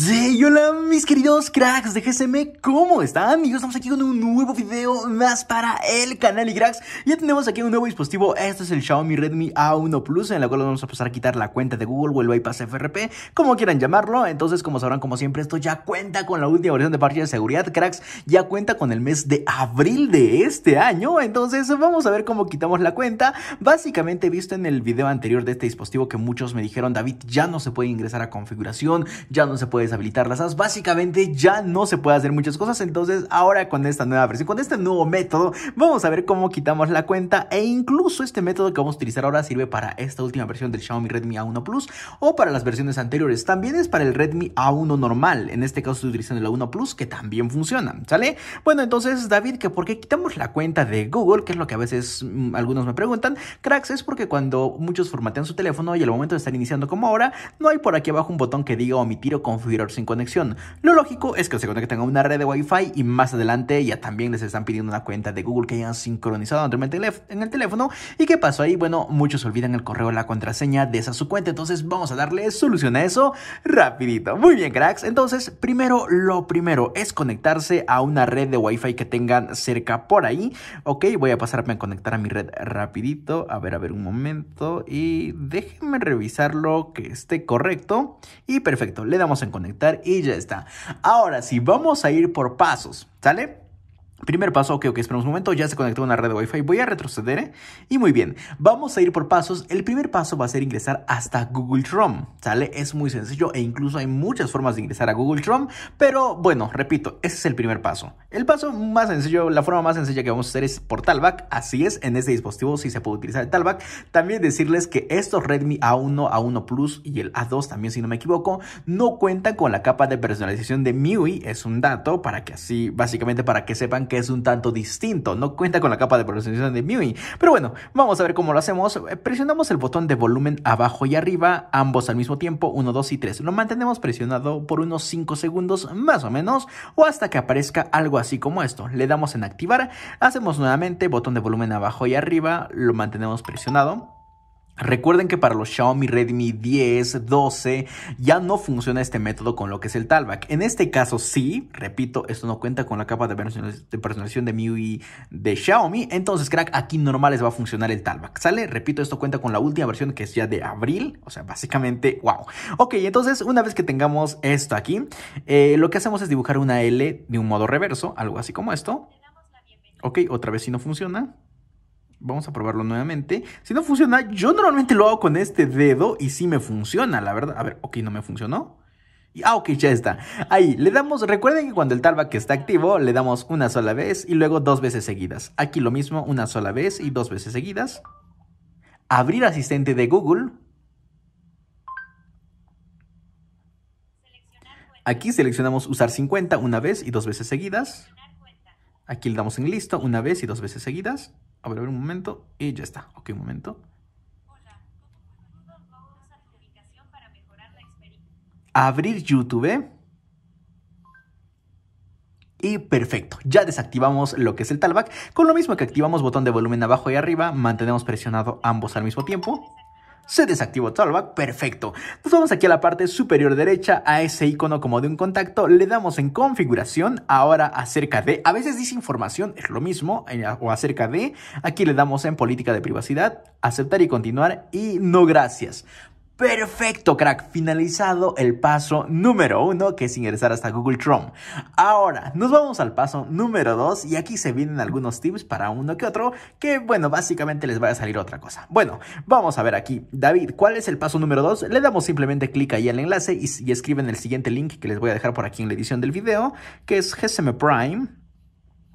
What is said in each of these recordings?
Sí, hola mis queridos cracks de GSM, ¿cómo están amigos? Estamos aquí con un nuevo video más para el canal y cracks Ya tenemos aquí un nuevo dispositivo, este es el Xiaomi Redmi A1 Plus En la cual vamos a pasar a quitar la cuenta de Google o el bypass FRP, como quieran llamarlo Entonces como sabrán, como siempre, esto ya cuenta con la última versión de parche de seguridad, cracks Ya cuenta con el mes de abril de este año Entonces vamos a ver cómo quitamos la cuenta Básicamente visto en el video anterior de este dispositivo que muchos me dijeron David, ya no se puede ingresar a configuración, ya no se puede puedes habilitar las básicamente ya no se puede hacer muchas cosas, entonces ahora con esta nueva versión, con este nuevo método, vamos a ver cómo quitamos la cuenta e incluso este método que vamos a utilizar ahora sirve para esta última versión del Xiaomi Redmi A1 Plus o para las versiones anteriores, también es para el Redmi A1 normal, en este caso estoy utilizando el A1 Plus que también funciona, ¿sale? Bueno, entonces David, que por qué quitamos la cuenta de Google, que es lo que a veces mm, algunos me preguntan, cracks, es porque cuando muchos formatean su teléfono y al momento de estar iniciando como ahora, no hay por aquí abajo un botón que diga omitir o confirmar configurar sin conexión. Lo lógico es que se conecten a una red de Wi-Fi y más adelante ya también les están pidiendo una cuenta de Google que hayan sincronizado en el teléfono. ¿Y qué pasó ahí? Bueno, muchos olvidan el correo, la contraseña de esa su cuenta. Entonces vamos a darle solución a eso rapidito. Muy bien, cracks. Entonces, primero, lo primero es conectarse a una red de Wi-Fi que tengan cerca por ahí. Ok, voy a pasarme a conectar a mi red rapidito. A ver, a ver, un momento. Y déjenme revisarlo que esté correcto. Y perfecto, le damos en conectar y ya está. Ahora sí, vamos a ir por pasos, ¿sale? Primer paso, ok, ok, esperamos un momento, ya se conectó a una red de Wi-Fi, voy a retroceder ¿eh? y muy bien, vamos a ir por pasos, el primer paso va a ser ingresar hasta Google Chrome, ¿sale? Es muy sencillo e incluso hay muchas formas de ingresar a Google Chrome, pero bueno, repito, ese es el primer paso. El paso más sencillo, la forma más sencilla que vamos a hacer es por Talback, así es, en este dispositivo sí se puede utilizar el Talback, también decirles que estos Redmi A1, A1 Plus y el A2 también si no me equivoco, no cuentan con la capa de personalización de MIUI, es un dato para que así, básicamente para que sepan que es un tanto distinto, no cuenta con la capa de protección de MIUI. Pero bueno, vamos a ver cómo lo hacemos. Eh, presionamos el botón de volumen abajo y arriba, ambos al mismo tiempo, 1, 2 y 3. Lo mantenemos presionado por unos 5 segundos más o menos, o hasta que aparezca algo así como esto. Le damos en activar, hacemos nuevamente botón de volumen abajo y arriba, lo mantenemos presionado Recuerden que para los Xiaomi Redmi 10, 12 ya no funciona este método con lo que es el Talback. En este caso sí, repito, esto no cuenta con la capa de personalización de MIUI de Xiaomi. Entonces, crack, aquí normal les va a funcionar el Talback. ¿Sale? Repito, esto cuenta con la última versión que es ya de abril. O sea, básicamente, wow. Ok, entonces una vez que tengamos esto aquí, eh, lo que hacemos es dibujar una L de un modo reverso, algo así como esto. Ok, otra vez si no funciona. Vamos a probarlo nuevamente. Si no funciona, yo normalmente lo hago con este dedo y sí me funciona, la verdad. A ver, ok, no me funcionó. Ah, ok, ya está. Ahí, le damos, recuerden que cuando el talback está activo, le damos una sola vez y luego dos veces seguidas. Aquí lo mismo, una sola vez y dos veces seguidas. Abrir asistente de Google. Aquí seleccionamos usar 50 una vez y dos veces seguidas. Aquí le damos en listo una vez y dos veces seguidas. A ver, a ver un momento y ya está. Ok, un momento. Abrir YouTube. Y perfecto, ya desactivamos lo que es el talback. Con lo mismo que activamos botón de volumen abajo y arriba, mantenemos presionado ambos al mismo tiempo se desactivó Talkback, perfecto. Nos vamos aquí a la parte superior derecha, a ese icono como de un contacto, le damos en configuración, ahora acerca de, a veces dice información, es lo mismo, o acerca de, aquí le damos en política de privacidad, aceptar y continuar y no gracias. Perfecto, crack. Finalizado el paso número uno, que es ingresar hasta Google Chrome. Ahora, nos vamos al paso número dos y aquí se vienen algunos tips para uno que otro, que bueno, básicamente les va a salir otra cosa. Bueno, vamos a ver aquí. David, ¿cuál es el paso número dos? Le damos simplemente clic ahí al enlace y, escriben el siguiente link que les voy a dejar por aquí en la edición del video, que es GSM Prime.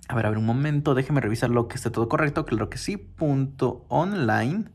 A ver, a ver, un momento, déjeme revisar lo que esté todo correcto. Claro que sí, punto online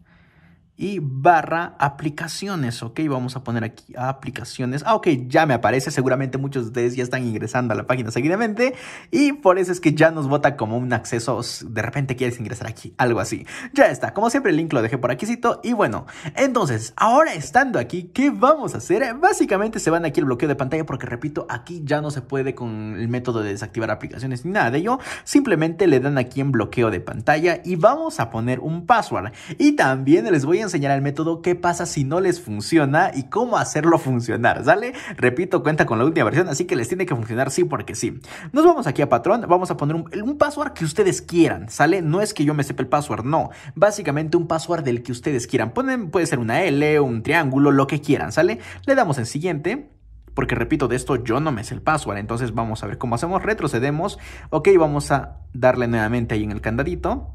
y barra aplicaciones, ok, vamos a poner aquí aplicaciones, ah, ok, ya me aparece, seguramente muchos de ustedes ya están ingresando a la página seguidamente y por eso es que ya nos bota como un acceso, de repente quieres ingresar aquí, algo así, ya está, como siempre el link lo dejé por aquícito y bueno, entonces, ahora estando aquí, ¿qué vamos a hacer? Básicamente se van aquí el bloqueo de pantalla porque repito, aquí ya no se puede con el método de desactivar aplicaciones ni nada de ello, simplemente le dan aquí en bloqueo de pantalla y vamos a poner un password y también les voy a Enseñar el método, qué pasa si no les funciona y cómo hacerlo funcionar, ¿sale? Repito, cuenta con la última versión, así que les tiene que funcionar sí porque sí. Nos vamos aquí a Patrón, vamos a poner un, password que ustedes quieran, ¿sale? No es que yo me sepa el password, no. Básicamente un password del que ustedes quieran. Ponen, puede ser una L, un triángulo, lo que quieran, ¿sale? Le damos en siguiente porque repito, de esto yo no me sé el password, entonces vamos a ver cómo hacemos, retrocedemos, ok, vamos a darle nuevamente ahí en el candadito,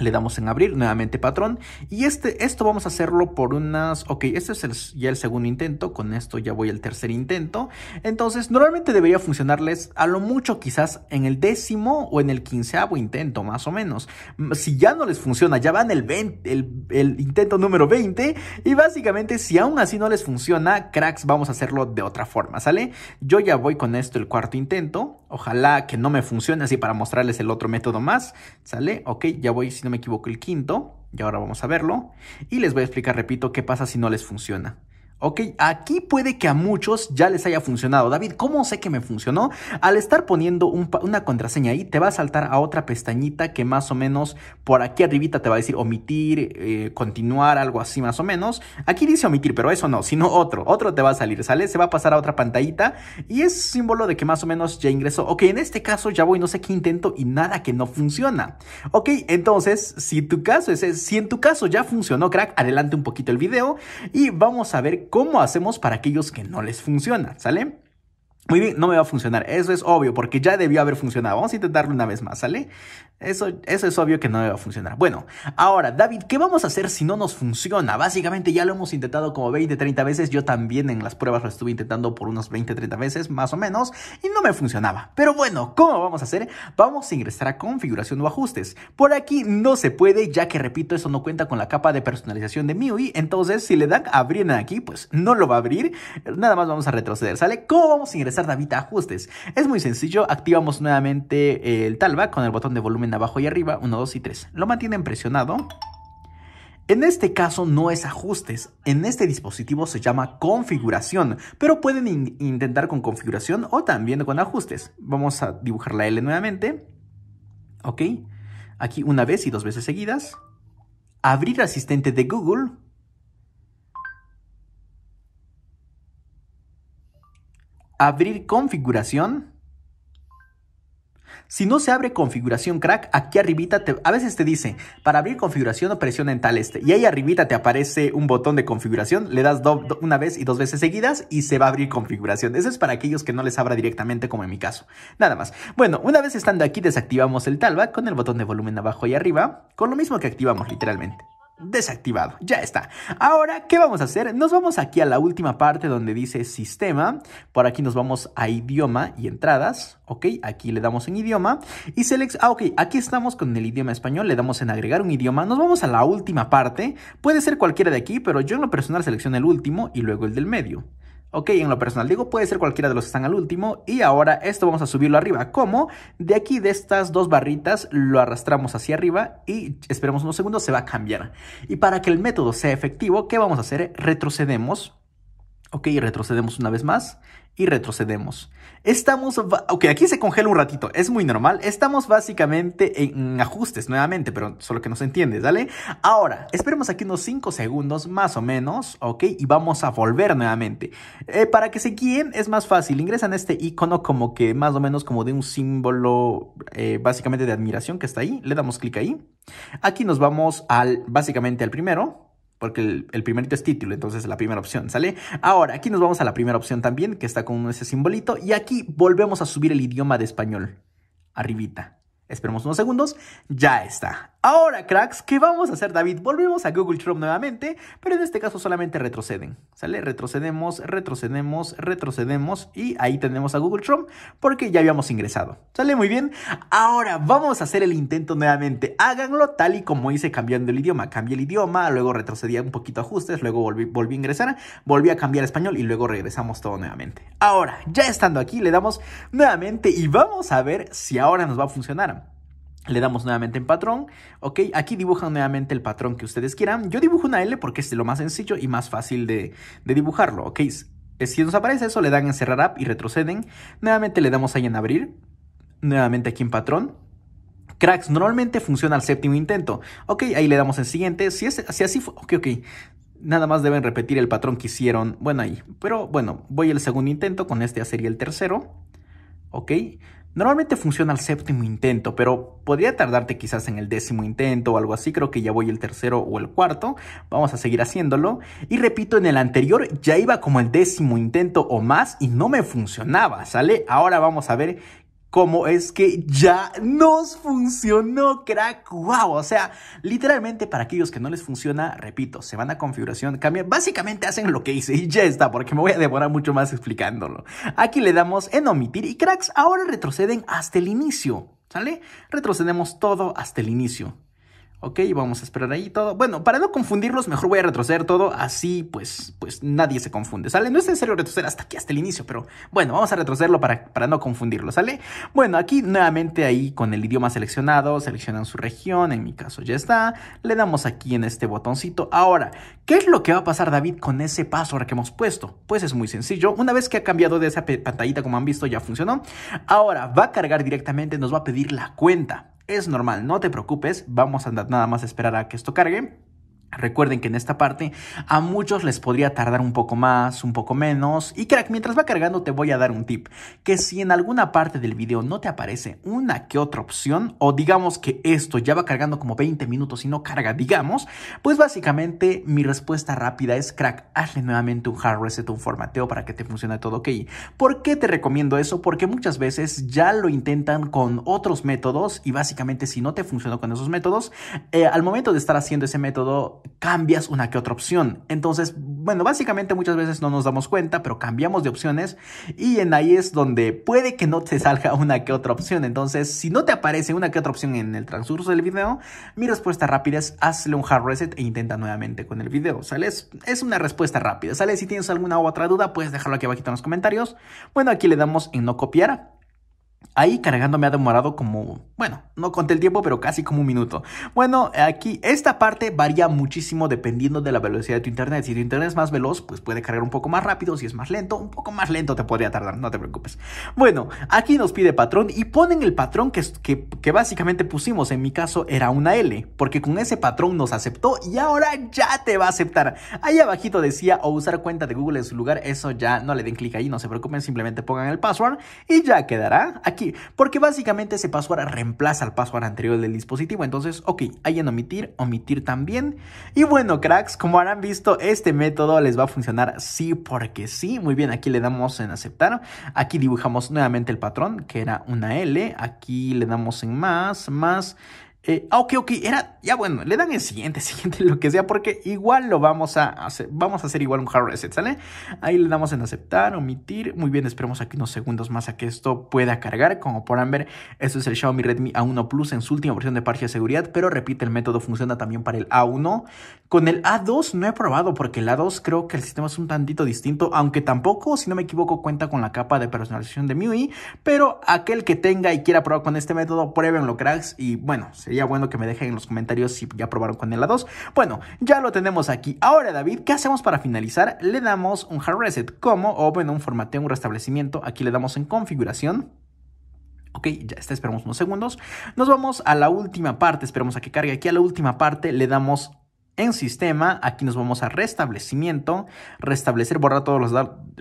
le damos en abrir, nuevamente patrón. Y este, esto vamos a hacerlo por unas... Ok, este es el, ya el segundo intento. Con esto ya voy al tercer intento. Entonces, normalmente debería funcionarles a lo mucho quizás en el décimo o en el quinceavo intento, más o menos. Si ya no les funciona, ya van el, el, el intento número 20. Y básicamente, si aún así no les funciona, cracks, vamos a hacerlo de otra forma, ¿sale? Yo ya voy con esto el cuarto intento. Ojalá que no me funcione así para mostrarles el otro método más. ¿Sale? Ok, ya voy, si no me equivoco, el quinto. Y ahora vamos a verlo. Y les voy a explicar, repito, qué pasa si no les funciona. Ok, aquí puede que a muchos ya les haya funcionado. David, ¿cómo sé que me funcionó? Al estar poniendo una contraseña ahí, te va a saltar a otra pestañita que más o menos por aquí arribita te va a decir omitir, eh, continuar, algo así más o menos. Aquí dice omitir, pero eso no, sino otro. Otro te va a salir, ¿sale? Se va a pasar a otra pantallita y es símbolo de que más o menos ya ingresó. Ok, en este caso ya voy, no sé qué intento y nada que no funciona. Ok, entonces, si tu caso es, si en tu caso ya funcionó, crack, adelante un poquito el video y vamos a ver cómo hacemos para aquellos que no les funciona? ¿sale? Muy bien, no me va a funcionar. Eso es obvio, porque ya debió haber funcionado. Vamos a intentarlo una vez más, ¿sale? Eso, eso es obvio que no me va a funcionar. Bueno, ahora, David, ¿qué vamos a hacer si no nos funciona? Básicamente ya lo hemos intentado como 20, 30 veces. Yo también en las pruebas lo estuve intentando por unos 20, 30 veces, más o menos, y no me funcionaba. Pero bueno, ¿cómo vamos a hacer? Vamos a ingresar a configuración o ajustes. Por aquí no se puede, ya que repito, eso no cuenta con la capa de personalización de MIUI. Entonces, si le dan abrir aquí, pues no lo va a abrir. Nada más vamos a retroceder, ¿sale? ¿Cómo vamos a ingresar? dar ajustes. Es muy sencillo, activamos nuevamente eh, el talva con el botón de volumen abajo y arriba, 1, 2 y 3. Lo mantienen presionado. En este caso no es ajustes, en este dispositivo se llama configuración, pero pueden intentar con configuración o también con ajustes. Vamos a dibujar la L nuevamente. Ok, aquí una vez y dos veces seguidas. Abrir asistente de Google abrir configuración. Si no se abre configuración crack, aquí arribita a veces te dice, para abrir configuración presiona en tal este. Y ahí arribita te aparece un botón de configuración, le das una vez y dos veces seguidas y se va a abrir configuración. Eso es para aquellos que no les abra directamente como en mi caso. Nada más. Bueno, una vez estando aquí desactivamos el talback con el botón de volumen abajo y arriba, con lo mismo que activamos literalmente desactivado. Ya está. Ahora, ¿qué vamos a hacer? Nos vamos aquí a la última parte donde dice sistema. Por aquí nos vamos a idioma y entradas. Ok, aquí le damos en idioma y select. Ah, ok, aquí estamos con el idioma español. Le damos en agregar un idioma. Nos vamos a la última parte. Puede ser cualquiera de aquí, pero yo en lo personal selecciono el último y luego el del medio. Ok, en lo personal digo, puede ser cualquiera de los que están al último. Y ahora esto vamos a subirlo arriba. ¿Cómo? De aquí de estas dos barritas lo arrastramos hacia arriba y esperemos unos segundos, se va a cambiar. Y para que el método sea efectivo, ¿qué vamos a hacer? Retrocedemos. Ok, retrocedemos una vez más y retrocedemos. Estamos, ok, aquí se congela un ratito, es muy normal. Estamos básicamente en mm, ajustes nuevamente, pero solo que no se entiende, ¿vale? Ahora, esperemos aquí unos 5 segundos más o menos, ok, y vamos a volver nuevamente. Eh, para que se guíen es más fácil, ingresan este icono como que más o menos como de un símbolo eh, básicamente de admiración que está ahí, le damos clic ahí. Aquí nos vamos al, básicamente al primero, porque el, primerito es título, entonces la primera opción, ¿sale? Ahora, aquí nos vamos a la primera opción también, que está con ese simbolito, y aquí volvemos a subir el idioma de español, arribita, Esperemos unos segundos. Ya está. Ahora, cracks, ¿qué vamos a hacer, David? Volvemos a Google Chrome nuevamente, pero en este caso solamente retroceden, ¿sale? Retrocedemos, retrocedemos, retrocedemos y ahí tenemos a Google Chrome porque ya habíamos ingresado. ¿Sale? Muy bien. Ahora vamos a hacer el intento nuevamente. Háganlo tal y como hice cambiando el idioma. Cambié el idioma, luego retrocedí un poquito ajustes, luego volví, a ingresar, volví a cambiar español y luego regresamos todo nuevamente. Ahora, ya estando aquí, le damos nuevamente y vamos a ver si ahora nos va a funcionar. Le damos nuevamente en patrón, ¿ok? Aquí dibujan nuevamente el patrón que ustedes quieran. Yo dibujo una L porque es lo más sencillo y más fácil de, dibujarlo, ¿ok? Si nos aparece eso, le dan en cerrar app y retroceden. Nuevamente le damos ahí en abrir. Nuevamente aquí en patrón. Cracks, normalmente funciona al séptimo intento. Ok, ahí le damos en siguiente. Si, es, si así fue... Ok, ok. Nada más deben repetir el patrón que hicieron. Bueno, ahí. Pero bueno, voy al segundo intento. Con este ya sería el tercero. Ok. Normalmente funciona el séptimo intento, pero podría tardarte quizás en el décimo intento o algo así, creo que ya voy el tercero o el cuarto, vamos a seguir haciéndolo. Y repito, en el anterior ya iba como el décimo intento o más y no me funcionaba, ¿sale? Ahora vamos a ver cómo es que ya nos funcionó, crack. ¡Wow! O sea, literalmente para aquellos que no les funciona, repito, se van a configuración, cambian. Básicamente hacen lo que hice y ya está, porque me voy a demorar mucho más explicándolo. Aquí le damos en omitir y cracks, ahora retroceden hasta el inicio. ¿Sale? Retrocedemos todo hasta el inicio. Ok, vamos a esperar ahí todo. Bueno, para no confundirlos, mejor voy a retroceder todo. Así, pues, pues nadie se confunde, ¿sale? No es en serio retroceder hasta aquí, hasta el inicio, pero bueno, vamos a retrocederlo para, para no confundirlo, ¿sale? Bueno, aquí nuevamente ahí con el idioma seleccionado, seleccionan su región, en mi caso ya está. Le damos aquí en este botoncito. Ahora, ¿qué es lo que va a pasar, David, con ese paso ahora que hemos puesto? Pues es muy sencillo. Una vez que ha cambiado de esa pantallita, como han visto, ya funcionó. Ahora, va a cargar directamente, nos va a pedir la cuenta. Es normal, no te preocupes, vamos a andar nada más a esperar a que esto cargue Recuerden que en esta parte a muchos les podría tardar un poco más, un poco menos. Y crack, mientras va cargando te voy a dar un tip, que si en alguna parte del video no te aparece una que otra opción, o digamos que esto ya va cargando como 20 minutos y no carga, digamos, pues básicamente mi respuesta rápida es crack, hazle nuevamente un hard reset, un formateo para que te funcione todo ok. ¿Por qué te recomiendo eso? Porque muchas veces ya lo intentan con otros métodos y básicamente si no te funcionó con esos métodos, eh, al momento de estar haciendo ese método, cambias una que otra opción. Entonces, bueno, básicamente muchas veces no nos damos cuenta, pero cambiamos de opciones y en ahí es donde puede que no te salga una que otra opción. Entonces, si no te aparece una que otra opción en el transcurso del video, mi respuesta rápida es hazle un hard reset e intenta nuevamente con el video, ¿sale? Es, una respuesta rápida, ¿sale? Si tienes alguna u otra duda, puedes dejarlo aquí abajo en los comentarios. Bueno, aquí le damos en no copiar Ahí cargando me ha demorado como, bueno, no conté el tiempo, pero casi como un minuto. Bueno, aquí esta parte varía muchísimo dependiendo de la velocidad de tu internet. Si tu internet es más veloz, pues puede cargar un poco más rápido. Si es más lento, un poco más lento te podría tardar, no te preocupes. Bueno, aquí nos pide patrón y ponen el patrón que, que básicamente pusimos. En mi caso era una L, porque con ese patrón nos aceptó y ahora ya te va a aceptar. Ahí abajito decía o usar cuenta de Google en su lugar, eso ya no le den clic ahí, no se preocupen, simplemente pongan el password y ya quedará. Aquí aquí, porque básicamente ese password reemplaza al password anterior del dispositivo, entonces, ok, hay en omitir, omitir también. Y bueno, cracks, como habrán visto, este método les va a funcionar sí porque sí. Muy bien, aquí le damos en aceptar, aquí dibujamos nuevamente el patrón, que era una L, aquí le damos en más, más, eh, ah, ok, ok, era, ya bueno, le dan el siguiente, siguiente, lo que sea, porque igual lo vamos a hacer, vamos a hacer igual un hard reset, ¿sale? Ahí le damos en aceptar, omitir, muy bien, esperemos aquí unos segundos más a que esto pueda cargar, como podrán ver, esto es el Xiaomi Redmi A1 Plus en su última versión de parche de seguridad, pero repite, el método funciona también para el A1, con el A2 no he probado, porque el A2 creo que el sistema es un tantito distinto, aunque tampoco, si no me equivoco, cuenta con la capa de personalización de MIUI, pero aquel que tenga y quiera probar con este método, pruébenlo cracks, y bueno, se Sería bueno que me dejen en los comentarios si ya probaron con el a 2. Bueno, ya lo tenemos aquí. Ahora, David, ¿qué hacemos para finalizar? Le damos un hard reset, como, o bueno, un formateo, un restablecimiento. Aquí le damos en configuración. Ok, ya está, esperamos unos segundos. Nos vamos a la última parte, esperamos a que cargue aquí a la última parte, le damos en sistema, aquí nos vamos a restablecimiento, restablecer, borrar todos los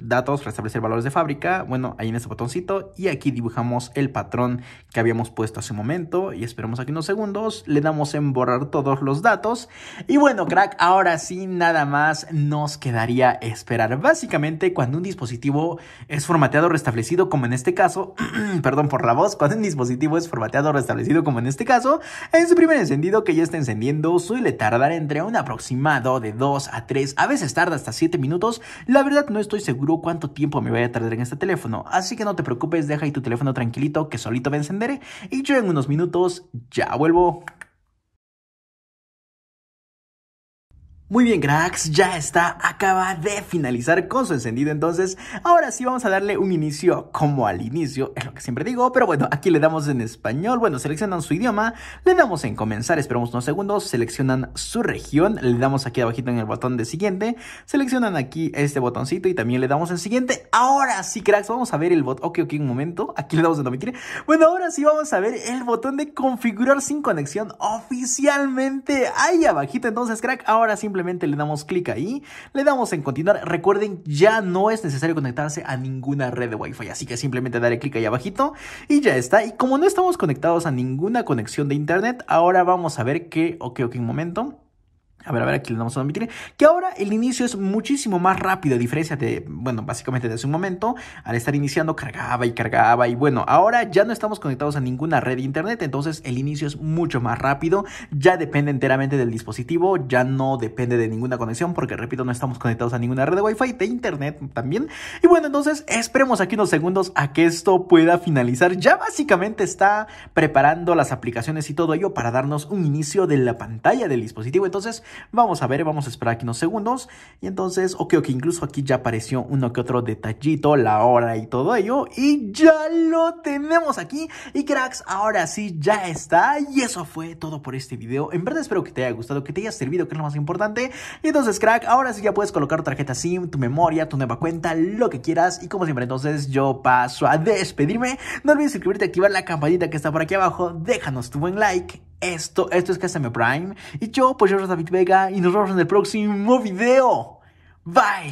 datos, restablecer valores de fábrica, bueno, ahí en este botoncito, y aquí dibujamos el patrón que habíamos puesto hace un momento, y esperamos aquí unos segundos, le damos en borrar todos los datos, y bueno, crack, ahora sí, nada más nos quedaría esperar. Básicamente, cuando un dispositivo es formateado, restablecido, como en este caso, perdón por la voz, cuando un dispositivo es formateado, restablecido, como en este caso, en su primer encendido que ya está encendiendo, suele tardar entre un aproximado de 2 a 3, a veces tarda hasta 7 minutos. La verdad no estoy seguro cuánto tiempo me voy a tardar en este teléfono, así que no te preocupes, deja ahí tu teléfono tranquilito que solito me encenderé y yo en unos minutos ya vuelvo. Muy bien, cracks, ya está, acaba de finalizar con su encendido, entonces ahora sí vamos a darle un inicio como al inicio, es lo que siempre digo, pero bueno, aquí le damos en español, bueno, seleccionan su idioma, le damos en comenzar, esperamos unos segundos, seleccionan su región, le damos aquí abajito en el botón de siguiente, seleccionan aquí este botoncito y también le damos en siguiente, ahora sí, cracks, vamos a ver el botón, ok, ok, un momento, aquí le damos en quiere. bueno, ahora sí vamos a ver el botón de configurar sin conexión oficialmente, ahí abajito, entonces, crack, ahora simplemente simplemente le damos clic ahí, le damos en continuar. Recuerden, ya no es necesario conectarse a ninguna red de Wi-Fi, así que simplemente daré clic ahí abajito y ya está. Y como no estamos conectados a ninguna conexión de internet, ahora vamos a ver qué, ok, ok, un momento. A ver, a ver, aquí le vamos a admitir. Que ahora el inicio es muchísimo más rápido, a diferencia de, bueno, básicamente de hace un momento. Al estar iniciando, cargaba y cargaba. Y bueno, ahora ya no estamos conectados a ninguna red de internet. Entonces el inicio es mucho más rápido. Ya depende enteramente del dispositivo. Ya no depende de ninguna conexión. Porque repito, no estamos conectados a ninguna red de Wi-Fi, de internet también. Y bueno, entonces esperemos aquí unos segundos a que esto pueda finalizar. Ya básicamente está preparando las aplicaciones y todo ello para darnos un inicio de la pantalla del dispositivo. Entonces, Vamos a ver, vamos a esperar aquí unos segundos. Y entonces, ok, ok, incluso aquí ya apareció uno que otro detallito, la hora y todo ello. Y ya lo tenemos aquí. Y cracks, ahora sí, ya está. Y eso fue todo por este video. En verdad espero que te haya gustado, que te haya servido, que es lo más importante. Y entonces, crack, ahora sí ya puedes colocar tu tarjeta SIM, tu memoria, tu nueva cuenta, lo que quieras. Y como siempre, entonces yo paso a despedirme. No olvides suscribirte, activar la campanita que está por aquí abajo. Déjanos tu buen like esto, esto es mi Prime. Y yo, pues yo soy David Vega y nos vemos en el próximo video. Bye.